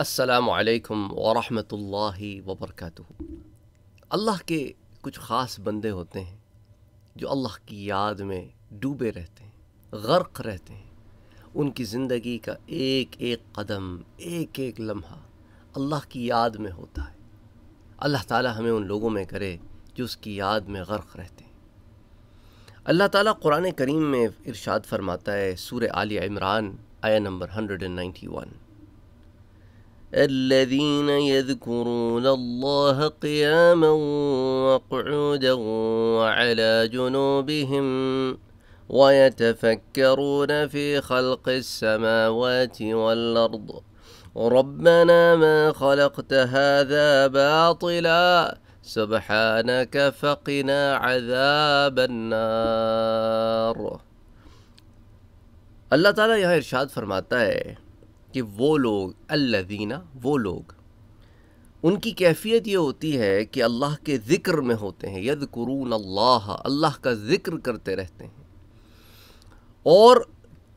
असलकम वरहमतुल्लाह वबरकत अल्लाह के कुछ ख़ास बंदे होते हैं जो अल्लाह की याद में डूबे रहते हैं गर्क रहते हैं उनकी ज़िंदगी का एक एक कदम एक एक लम्हा अल्लाह की याद में होता है अल्लाह ताला हमें उन लोगों में करे जो उसकी याद में गर्क रहते हैं अल्लाह ताला कुरान करीम में इरशाद फरमाता है सूर आल इमरान आया number hundred and ninety one الذين يذكرون الله قياما وقعودا وعلى جنوبهم ويتفكرون في خلق السماوات والارض ربنا ما خلقت هذا باطلا سبحانك فقنا عذاب النار الله تعالى يا ارشاد فرماتا ہے कि वो लोग अल्लादीना वो लोग उनकी कैफियत ये होती है कि अल्लाह के ज़िक्र में होते हैं यद करून अल्लाह अल्लाह का ज़िक्र करते रहते हैं और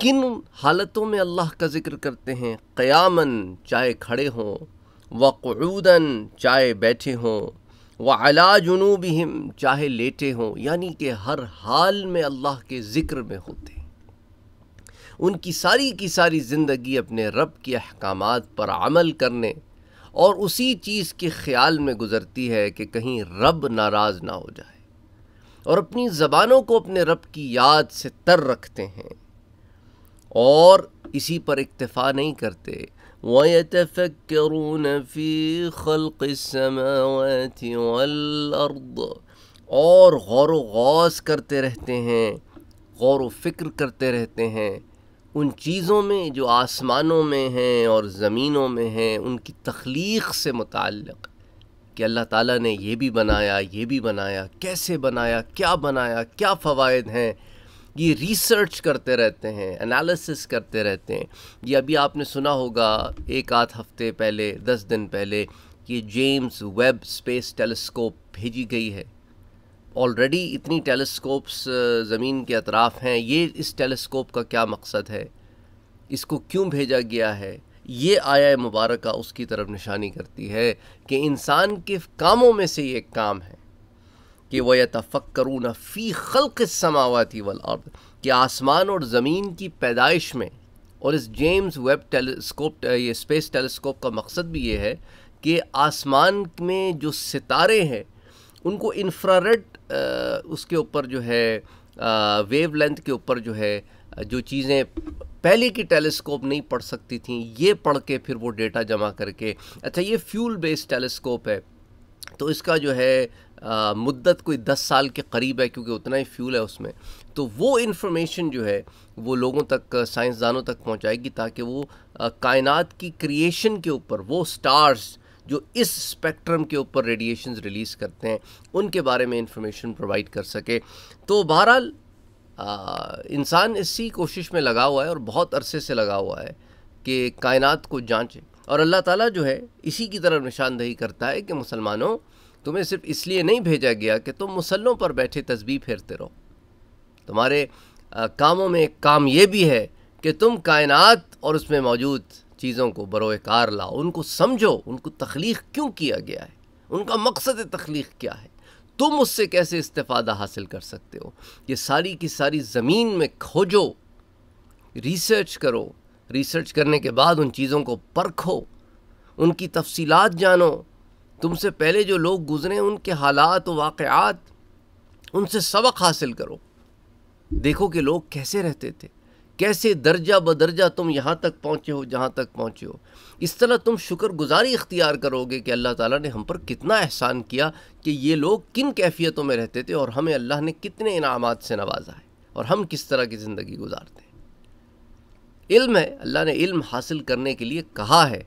किन हालतों में अल्लाह का ज़िक्र करते हैं क़यामन चाहे खड़े हों वक़ूदन चाहे बैठे हों व अला जुनूब चाहे लेटे हों यानी कि हर हाल में अल्लाह के ज़िक्र में होते हैं उनकी सारी की सारी ज़िंदगी अपने रब के अहकाम पर अमल करने और उसी चीज़ के ख़्याल में गुज़रती है कि कहीं रब नाराज़ ना हो जाए और अपनी ज़बानों को अपने रब की याद से तर रखते हैं और इसी पर इक्तफ़ा नहीं करते वयतफ़क्रून फ़ी खल्क़ समावत और गौर व करते रहते हैं गौर व फ़िक्र करते रहते हैं उन चीज़ों में जो आसमानों में हैं और ज़मीनों में हैं उनकी तख्लीक से मुतक़ कि अल्लाह ताला ने ये भी बनाया ये भी बनाया कैसे बनाया क्या बनाया क्या फ़वाद हैं ये रिसर्च करते रहते हैं एनालिसिस करते रहते हैं ये अभी आपने सुना होगा एक आध हफ्ते पहले दस दिन पहले ये जेम्स वेब स्पेस टेलीस्कोप भेजी गई है ऑलरेडी इतनी टेलीस्कोप्स uh, ज़मीन के अतराफ़ हैं ये इस टेलीस्कोप का क्या मकसद है इसको क्यों भेजा गया है ये आया मुबारक उसकी तरफ निशानी करती है कि इंसान के कामों में से ये एक काम है कि वह करूँ तफ़क्रून फ़ी खल्क समावती वल अर्द कि आसमान और ज़मीन की पैदाइश में और इस जेम्स वेब टेलीस्कोप ये स्पेस टेलीस्कोप का मकसद भी ये है कि आसमान में जो सितारे हैं उनको इंफ्रारेड उसके ऊपर जो है वेव लेंथ के ऊपर जो है जो चीज़ें पहले की टेलीस्कोप नहीं पढ़ सकती थी ये पढ़ के फिर वो डेटा जमा करके अच्छा ये फ्यूल बेस्ड टेलीस्कोप है तो इसका जो है मुद्दत कोई दस साल के करीब है क्योंकि उतना ही फ्यूल है उसमें तो वो इन्फॉर्मेशन जो है वो लोगों तक साइंसदानों तक पहुंचाएगी ताकि वो कायनात की क्रिएशन के ऊपर वो स्टार्स जो इस स्पेक्ट्रम के ऊपर रेडिएशन रिलीज़ करते हैं उनके बारे में इंफॉर्मेशन प्रोवाइड कर सके तो बहरहाल इंसान इसी कोशिश में लगा हुआ है और बहुत अरसे से लगा हुआ है कि कायनात को जांचे और अल्लाह ताला जो है इसी की तरफ निशानदेही करता है कि मुसलमानों तुम्हें सिर्फ इसलिए नहीं भेजा गया कि तुम मुसल्लों पर बैठे तस्बी फेरते रहो तुम्हारे आ, कामों में एक काम ये भी है कि तुम कायनात और उसमें मौजूद चीज़ों को बरोए कार लाओ उनको समझो उनको तख्लीक क्यों किया गया है उनका मकसद तख्लीक क्या है तुम उससे कैसे इस्तेफादा हासिल कर सकते हो ये सारी की सारी ज़मीन में खोजो रिसर्च करो रिसर्च करने के बाद उन चीज़ों को परखो उनकी तफसीलात जानो तुमसे पहले जो लोग गुज़रे उनके हालात वाक़ात उनसे सबक हासिल करो देखो कि लोग कैसे रहते थे कैसे दर्जा बदर्जा तुम यहाँ तक पहुँचे हो जहाँ तक पहुँचे हो इस तरह तुम शुक्र गुज़ारी इख्तियार करोगे कि अल्लाह ताला ने हम पर कितना एहसान किया कि ये लोग किन कैफियतों में रहते थे और हमें अल्लाह ने कितने इनाम से नवाजा है और हम किस तरह की ज़िंदगी गुजारते हैं इल्म है अल्लाह ने इल्म हासिल करने के लिए कहा है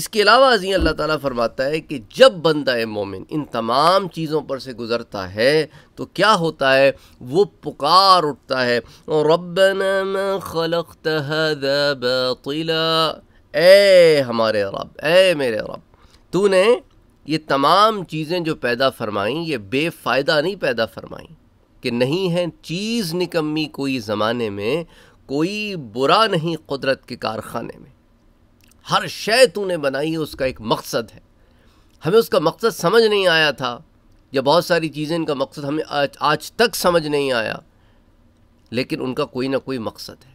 इसके अलावा अजी अल्लाह ताला फरमाता है कि जब बंदा है मोमिन इन तमाम चीज़ों पर से गुज़रता है तो क्या होता है वो पुकार उठता है रबिला ए हमारे रब ए मेरे रब तूने ये तमाम चीज़ें जो पैदा फ़रमाईं ये बेफ़ायदा नहीं पैदा फरमाईं कि नहीं है चीज़ निकम्मी कोई ज़माने में कोई बुरा नहीं कुदरत के कारखाने में हर शय तूने बनाई है उसका एक मकसद है हमें उसका मकसद समझ नहीं आया था या बहुत सारी चीज़ें इनका मकसद हमें आज आज तक समझ नहीं आया लेकिन उनका कोई ना कोई मकसद है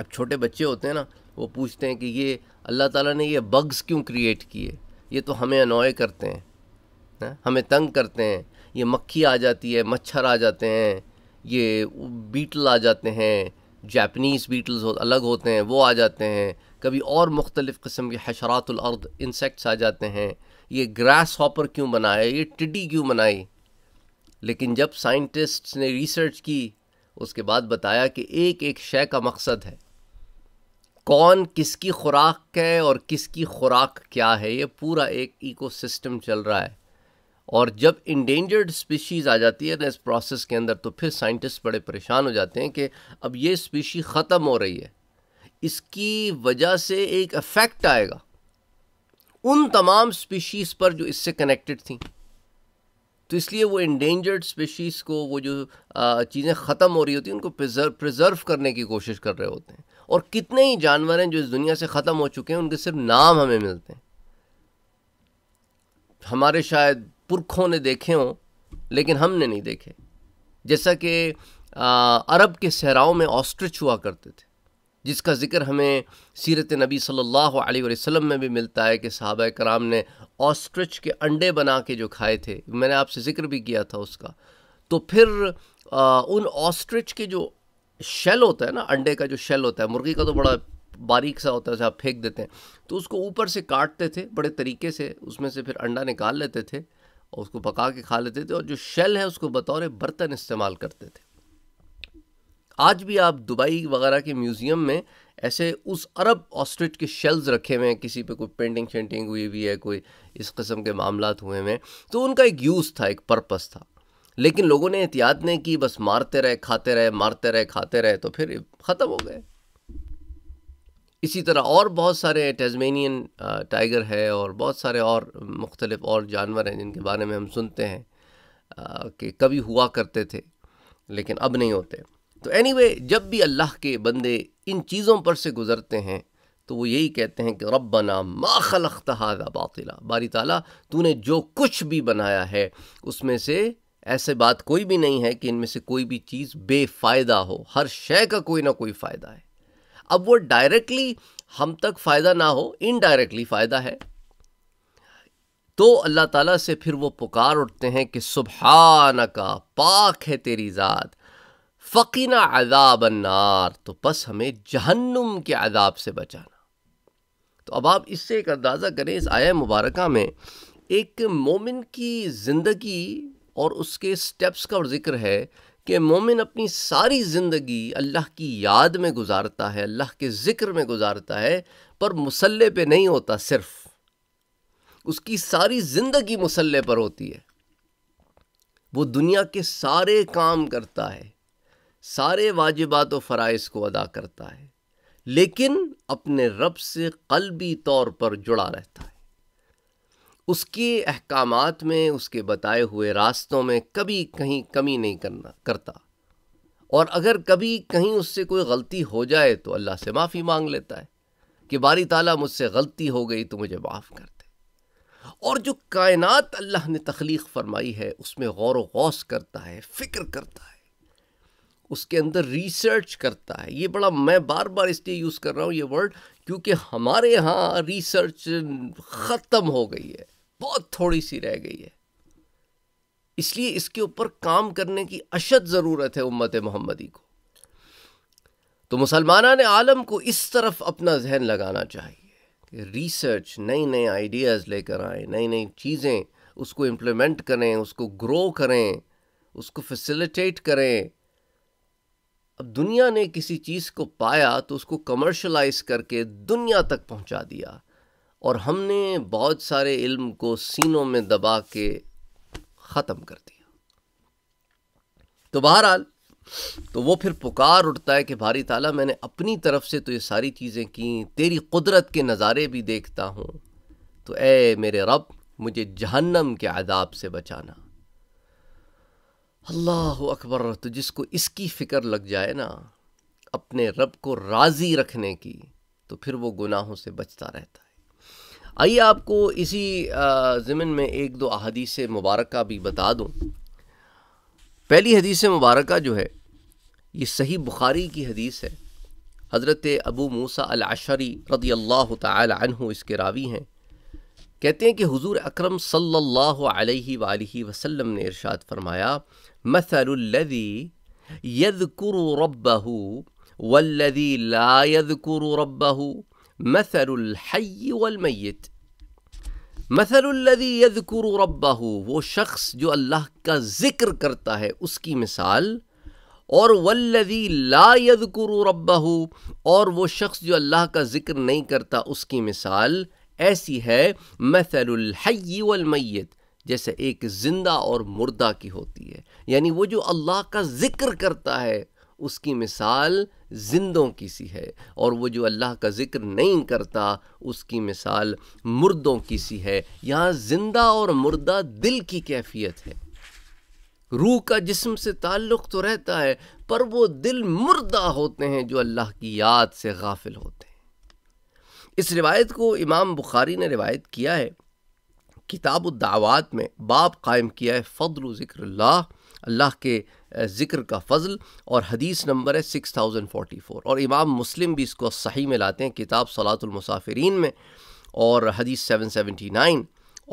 अब छोटे बच्चे होते हैं ना वो पूछते हैं कि ये अल्लाह ताला ने ये बग्स क्यों क्रिएट किए ये तो हमें अनॉय करते हैं ना? हमें तंग करते हैं ये मक्खी आ जाती है मच्छर आ जाते हैं ये बीटल आ जाते हैं जापनीज़ बीटल्स हो, अलग होते हैं वो आ जाते हैं कभी और मुख्तलिफ़ किस्म के हशरातलर्द इंसेक्ट्स आ जाते हैं ये ग्रास हॉपर क्यों बनाया ये टिड्डी क्यों बनाई लेकिन जब साइंटिस्ट्स ने रिसर्च की उसके बाद बताया कि एक एक शय का मकसद है कौन किसकी खुराक है और किसकी खुराक क्या है ये पूरा एक इकोसिस्टम चल रहा है और जब इंडेंजर्ड स्पीशीज़ आ जाती है ना इस प्रोसेस के अंदर तो फिर साइंटिस्ट बड़े परेशान हो जाते हैं कि अब ये स्पीशी ख़त्म हो रही है इसकी वजह से एक इफ़ेक्ट आएगा उन तमाम स्पीशीज़ पर जो इससे कनेक्टेड थी तो इसलिए वो इंडेंजर्ड स्पीशीज़ को वो जो चीज़ें ख़त्म हो रही होती हैं उनको प्रिजर्व प्रिजर्व करने की कोशिश कर रहे होते हैं और कितने ही जानवर हैं जो इस दुनिया से ख़त्म हो चुके हैं उनके सिर्फ नाम हमें मिलते हैं हमारे शायद पुरखों ने देखे हों लेकिन हमने नहीं देखे जैसा कि अरब के सहराओं में ऑस्ट्रिच हुआ करते थे जिसका ज़िक्र हमें सीरत नबी सल्लल्लाहु अलैहि वसल्लम में भी मिलता है कि साहब कराम ने ऑस्ट्रिच के अंडे बना के जो खाए थे मैंने आपसे ज़िक्र भी किया था उसका तो फिर आ, उन ऑस्ट्रिच के जो शेल होता है ना अंडे का जो शेल होता है मुर्गी का तो बड़ा बारीक सा होता है आप फेंक देते हैं तो उसको ऊपर से काटते थे बड़े तरीके से उसमें से फिर अंडा निकाल लेते थे और उसको पका के खा लेते थे और जो शेल है उसको बतौर बर्तन इस्तेमाल करते थे आज भी आप दुबई वगैरह के म्यूज़ियम में ऐसे उस अरब ऑस्ट्रिच के शेल्स रखे हुए हैं किसी पे कोई पेंटिंग शेंटिंग हुई भी है कोई इस कस्म के मामला हुए हुए हैं तो उनका एक यूज़ था एक पर्पस था लेकिन लोगों ने एहतियात नहीं की बस मारते रहे खाते रहे मारते रहे खाते रहे तो फिर ख़त्म हो गए इसी तरह और बहुत सारे टेजमेनियन टाइगर है और बहुत सारे और मुख्तलिफ और जानवर हैं जिनके बारे में हम सुनते हैं कि कभी हुआ करते थे लेकिन अब नहीं होते तो एनी anyway, जब भी अल्लाह के बंदे इन चीज़ों पर से गुज़रते हैं तो वो यही कहते हैं कि रबना मा खलख्त तहाजा बातिला बारी ताला तूने जो कुछ भी बनाया है उसमें से ऐसे बात कोई भी नहीं है कि इनमें से कोई भी चीज़ बेफ़ायदा हो हर शय का कोई ना कोई फ़ायदा है अब वो डायरेक्टली हम तक फ़ायदा ना हो इनडायरेक्टली फ़ायदा है तो अल्लाह ताला से फिर वो पुकार उठते हैं कि सुबहाना का पाक है तेरी ज़ात फ़कीना अदाब अनार तो बस हमें जहन्नुम के अदाब से बचाना तो अब आप इससे एक अंदाज़ा करें इस आया मुबारक में एक मोमिन की ज़िंदगी और उसके स्टेप्स का जिक्र है कि मोमिन अपनी सारी ज़िंदगी अल्लाह की याद में गुजारता है अल्लाह के ज़िक्र में गुजारता है पर मुसल्ले पर नहीं होता सिर्फ उसकी सारी ज़िंदगी मुसल्ले पर होती है वो दुनिया के सारे काम करता है सारे वाजिबात और फ़राइज़ को अदा करता है लेकिन अपने रब से कलबी तौर पर जुड़ा रहता है उसके अहकाम में उसके बताए हुए रास्तों में कभी कहीं कमी नहीं करना करता और अगर कभी कहीं उससे कोई गलती हो जाए तो अल्लाह से माफ़ी मांग लेता है कि बारी ताला मुझसे गलती हो गई तो मुझे माफ़ कर दे और जो कायनात अल्लाह ने तख्लीक फरमाई है उसमें गौर व गौस करता है फ़िक्र करता है उसके अंदर रिसर्च करता है ये बड़ा मैं बार बार इसलिए यूज़ कर रहा हूँ ये वर्ड क्योंकि हमारे यहाँ रिसर्च ख़त्म हो गई है बहुत थोड़ी सी रह गई है इसलिए इसके ऊपर काम करने की अशद ज़रूरत है उम्मत मोहम्मदी को तो मुसलमाना ने आलम को इस तरफ अपना जहन लगाना चाहिए कि रिसर्च नई नए आइडियाज़ लेकर आए नई नई चीज़ें उसको इम्प्लीमेंट करें उसको ग्रो करें उसको फैसिलिटेट करें अब दुनिया ने किसी चीज़ को पाया तो उसको कमर्शलाइज करके दुनिया तक पहुंचा दिया और हमने बहुत सारे इल्म को सीनों में दबा के ख़त्म कर दिया तो बहरहाल तो वो फिर पुकार उठता है कि भारी ताला मैंने अपनी तरफ से तो ये सारी चीज़ें की तेरी कुदरत के नज़ारे भी देखता हूँ तो ए मेरे रब मुझे जहन्नम के आदाब से बचाना अल्लाह अकबर तो जिसको इसकी फ़िक्र लग जाए ना अपने रब को राज़ी रखने की तो फिर वो गुनाहों से बचता रहता है आइए आपको इसी ज़मीन में एक दो अदीस मुबारक भी बता दूँ पहली हदीस मुबारक जो है ये सही बुखारी की हदीस है हज़रत अबू मूसा अलाशरी रदी अल्लाह तु इसके रावी हैं कहते हैं कि हुजूर अकरम सल्लल्लाहु अलैहि वालैहि वसल्लम ने इरशाद फरमाया मसलुल्लज़ी यदकुरु रब्बहु वल्लज़ी ला यदकुरु रब्बहु मसलुल हय्य वल मय्यत मसलुल्लज़ी यदकुरु रब्बहु वो शख्स जो अल्लाह का ज़िक्र करता है उसकी मिसाल और वल्लज़ी ला यदकुरु रब्बहु और वो शख्स जो अल्लाह का ज़िक्र नहीं करता उसकी मिसाल ऐसी है मसलहई वलमैत जैसे एक ज़िंदा और मुर्दा की होती है यानी वो जो अल्लाह का ज़िक्र करता है उसकी मिसाल जिंदों की सी है और वो जो अल्लाह का ज़िक्र नहीं करता उसकी मिसाल मुर्दों की सी है यहाँ ज़िंदा और मुर्दा दिल की कैफियत है रूह का जिस्म से ताल्लुक़ तो रहता है पर वो दिल मुर्दा होते हैं जो अल्लाह की याद से गाफिल होते हैं इस रिवायत को इमाम बुखारी ने रिवायत किया है किताब दावत में बाप कायम किया है फ़द्र ज़िक्र अल्लाह के ज़िक्र का फ़ज़ल और हदीस नंबर है सिक्स थाउजेंड फ़ोटी फ़ोर और इमाम मुस्लिम भी इसको सही में लाते हैं किताब सलातुलमसाफरीन में और हदीस सेवन सेवेंटी नाइन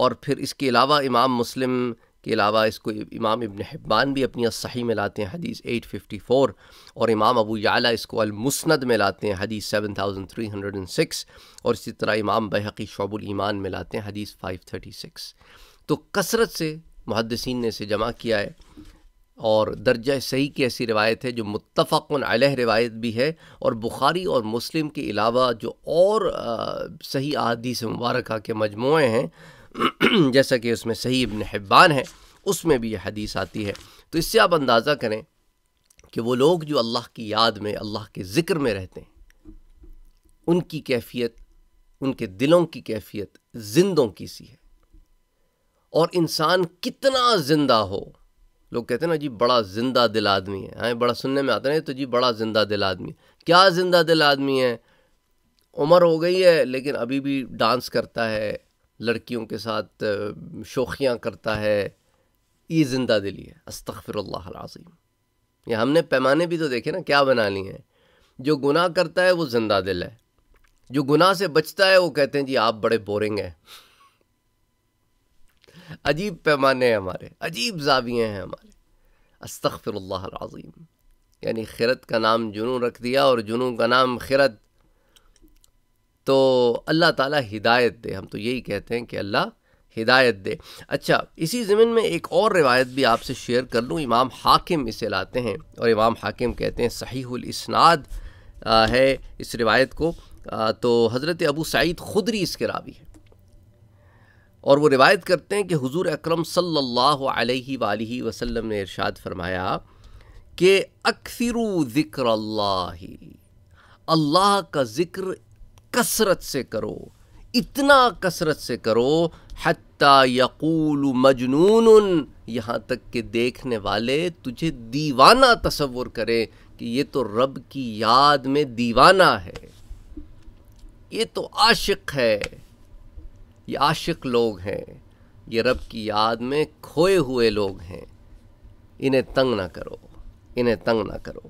और फिर इसके अलावा इमाम मुस्लिम के अलावा इसको इमाम इबन हिब्बान भी अपनी सही में लाते हैं हदीस 854 और इमाम अबू याला इसको अलमुसनद में लाते हैं हदीस 7306 और इसी तरह इमाम बहकी शबुल ईमान में लाते हैं हदीस 536 तो कसरत से मुहदसिन ने इसे जमा किया है और दर्जा सही की ऐसी रिवायत है जो मुतफ़ा अलह रिवायत भी है और बुखारी और मुस्लिम के अलावा जो और आ, सही से मुबारक के मजमू हैं जैसा कि उसमें सही इब्न हिब्बान है उसमें भी यह हदीस आती है तो इससे आप अंदाज़ा करें कि वो लोग जो अल्लाह की याद में अल्लाह के ज़िक्र में रहते हैं उनकी कैफियत उनके दिलों की कैफियत जिंदों की सी है और इंसान कितना ज़िंदा हो लोग कहते हैं ना जी बड़ा ज़िंदा दिल आदमी है हाँ बड़ा सुनने में आता है तो जी बड़ा ज़िंदा दिल आदमी क्या ज़िंदा दिल आदमी है उम्र हो गई है लेकिन अभी भी डांस करता है लड़कियों के साथ शोखियाँ करता है ये ज़िंदा दिली है अस्तफ़िरल्लाज़ीम ये हमने पैमाने भी तो देखे ना क्या बना लिए हैं जो गुनाह करता है वो ज़िंदा दिल है जो गुनाह से बचता है वो कहते हैं जी आप बड़े बोरिंग हैं अजीब पैमाने हैं हमारे अजीब जाविये हैं हमारे अस्तफ़िरल्लाज़ीम यानी खिरत का नाम जुनू रख दिया और जुनू का नाम खिरत तो अल्लाह ताला हिदायत दे हम तो यही कहते हैं कि अल्लाह हिदायत दे अच्छा इसी ज़मीन में एक और रिवायत भी आपसे शेयर कर लूँ इमाम हाकिम इसे लाते हैं और इमाम हाकिम कहते हैं सही इसनाद है इस रिवायत को आ, तो हज़रत अबू सईद खुदरी इसके रावी है और वो रिवायत करते हैं कि हुजूर अकरम सल्लल्लाहु अलैहि वालैहि वसल्लम ने इरशाद फरमाया कि अक्सरु ज़िक्र अल्लाह का ज़िक्र कसरत से करो इतना कसरत से करो हत्ता यकूल मजनून यहाँ तक कि देखने वाले तुझे दीवाना तस्वुर करें कि ये तो रब की याद में दीवाना है ये तो आशिक है ये आशिक लोग हैं ये रब की याद में खोए हुए लोग हैं इन्हें तंग ना करो इन्हें तंग ना करो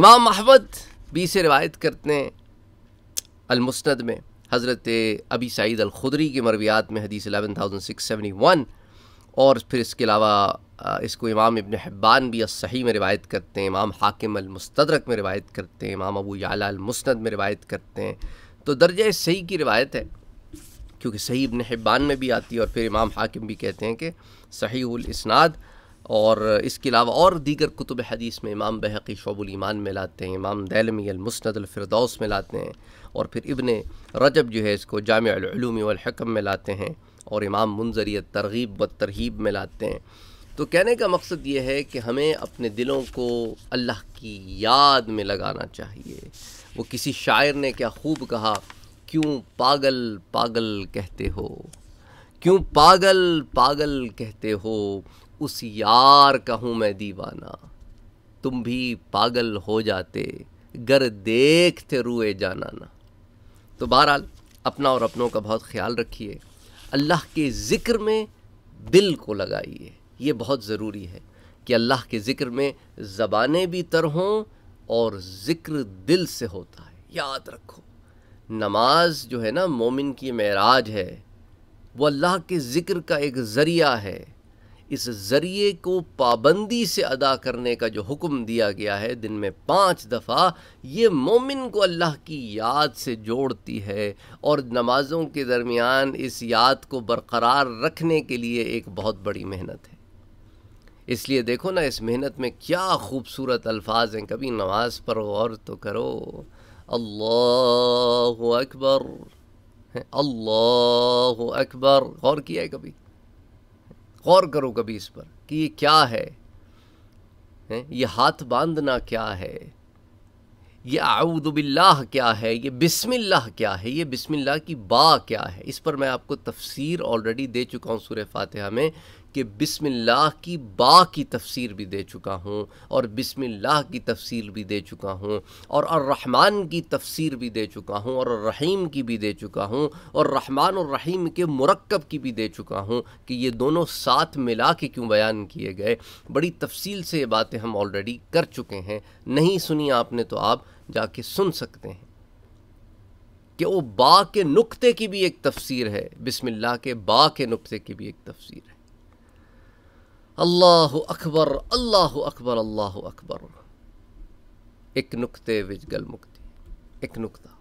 इमाम अहमद बी से रिवायत करते हैं अलमस्ंद में हज़रत अबी सईद अलखुदरी के मरवियात में हदीस eleven thousand six seventy one और फिर इसके अलावा इसको इमाम इबन हब्बान भी सही में रिवायत करते हैं इमाम हाकिम अलमस्तरक में रिवायत करते हैं इमाम अबू याला में रिवायत करते हैं तो दर्ज सही की रिवायत है क्योंकि सही इबन हब्बान में भी आती है और फिर इमाम हाकिम भी कहते हैं कि सही उल और इसके अलावा और दीगर कुतुब हदीस में इमाम बहकी ईमान में लाते हैं इमाम दैलमी अलमसनदलफरदौस में लाते हैं और फिर इबन रजब जो है इसको जामूम में लाते हैं और इमाम मंजरियत तरगीब व तरहीब में लाते हैं तो कहने का मकसद ये है कि हमें अपने दिलों को अल्लाह की याद में लगाना चाहिए वो किसी शायर ने क्या खूब कहा क्यों पागल पागल कहते हो क्यों पागल पागल कहते हो उस यार का हूँ मैं दीवाना तुम भी पागल हो जाते गर देखते रुए जाना ना तो बहरहाल अपना और अपनों का बहुत ख्याल रखिए अल्लाह के ज़िक्र में दिल को लगाइए ये बहुत ज़रूरी है कि अल्लाह के ज़िक्र में ज़बानें भी तर हों और ज़िक्र दिल से होता है याद रखो नमाज जो है ना मोमिन की मेराज है वो अल्लाह के ज़िक्र का एक ज़रिया है इस ज़रिए को पाबंदी से अदा करने का जो हुक्म दिया गया है दिन में पाँच दफ़ा ये मोमिन को अल्लाह की याद से जोड़ती है और नमाज़ों के दरमियान इस याद को बरकरार रखने के लिए एक बहुत बड़ी मेहनत है इसलिए देखो ना इस मेहनत में क्या खूबसूरत अल्फाज हैं कभी नमाज पर गौर तो करो अल्लाह अकबर अल्लाह अकबर गौर किया है कभी गौर करो कभी इस पर कि ये क्या है हैं ये हाथ बांधना क्या है ये आऊदबिल्ला क्या है ये बिस्मिल्लाह क्या है ये बिस्मिल्लाह की बा क्या है इस पर मैं आपको तफसीर ऑलरेडी दे चुका हूँ सूर्य फातिहा में कि बिसमिल्लाह की बा की तफसीर भी दे चुका हूँ और बिसमिल्लाह की तफसीर भी दे चुका हूँ और रहमान की तफसीर भी दे चुका हूँ और रहीम की भी दे चुका हूँ और रहमान और रहीम के मरकब की भी दे चुका हूँ कि ये दोनों साथ मिला के क्यों बयान किए गए बड़ी तफसील से ये बातें हम ऑलरेडी कर चुके हैं नहीं सुनी आपने तो आप जाके सुन सकते हैं कि वो बा के नुक्ते की भी एक तफसीर है बिसमिल्लाह के बा के नुक्ते की भी एक तफसीर है अल्लाह अकबर अल्लाह अकबर अल्लाह अकबर एक विच गल मुक्ति एक नुकता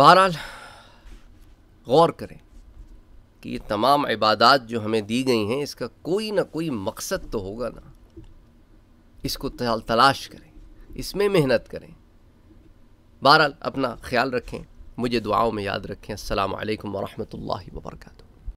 बहरहाल गौर करें कि ये तमाम इबादत जो हमें दी गई हैं इसका कोई ना कोई मकसद तो होगा ना इसको तलाश करें इसमें मेहनत करें बहरहाल अपना ख्याल रखें मुझे दुआओं में याद रखें अल्लाम वरहमल वर्का